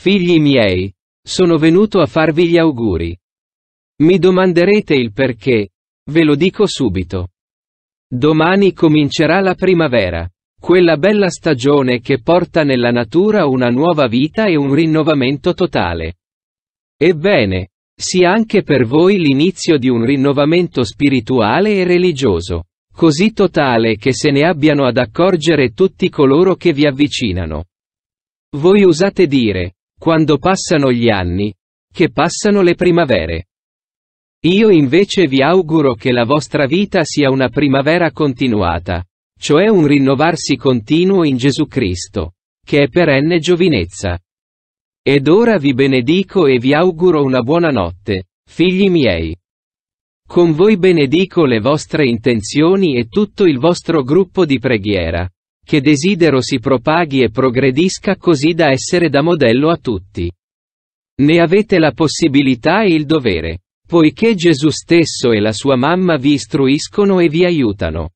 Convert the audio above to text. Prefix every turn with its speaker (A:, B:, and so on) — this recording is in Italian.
A: Figli miei, sono venuto a farvi gli auguri. Mi domanderete il perché, ve lo dico subito. Domani comincerà la primavera, quella bella stagione che porta nella natura una nuova vita e un rinnovamento totale. Ebbene, sia anche per voi l'inizio di un rinnovamento spirituale e religioso, così totale che se ne abbiano ad accorgere tutti coloro che vi avvicinano. Voi usate dire, quando passano gli anni, che passano le primavere. Io invece vi auguro che la vostra vita sia una primavera continuata, cioè un rinnovarsi continuo in Gesù Cristo, che è perenne giovinezza. Ed ora vi benedico e vi auguro una buona notte, figli miei. Con voi benedico le vostre intenzioni e tutto il vostro gruppo di preghiera che desidero si propaghi e progredisca così da essere da modello a tutti. Ne avete la possibilità e il dovere, poiché Gesù stesso e la sua mamma vi istruiscono e vi aiutano.